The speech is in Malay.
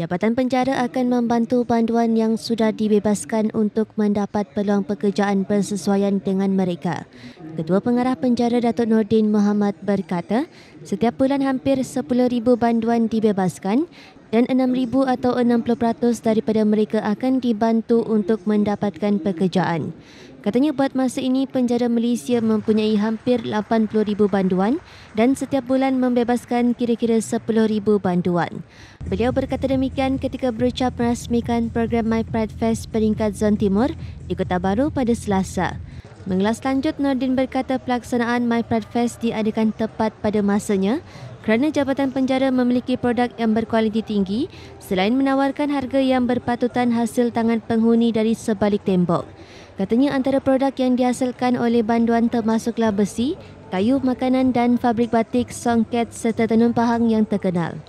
Jabatan Penjara akan membantu panduan yang sudah dibebaskan untuk mendapat peluang pekerjaan bersesuaian dengan mereka. Ketua Pengarah Penjara Datuk Nordin Muhammad berkata, setiap bulan hampir 10,000 banduan dibebaskan dan 6,000 atau 60% daripada mereka akan dibantu untuk mendapatkan pekerjaan. Katanya buat masa ini penjara Malaysia mempunyai hampir 80,000 banduan dan setiap bulan membebaskan kira-kira 10,000 banduan. Beliau berkata demikian ketika berucap merasmikan program My Pride Fest peringkat Zon Timur di Kota Baru pada Selasa. Mengelas lanjut, Nordin berkata pelaksanaan My Pride Fest diadakan tepat pada masanya kerana Jabatan Penjara memiliki produk yang berkualiti tinggi selain menawarkan harga yang berpatutan hasil tangan penghuni dari sebalik tembok. Katanya antara produk yang dihasilkan oleh banduan termasuklah besi, kayu makanan dan fabrik batik songket serta tenun pahang yang terkenal.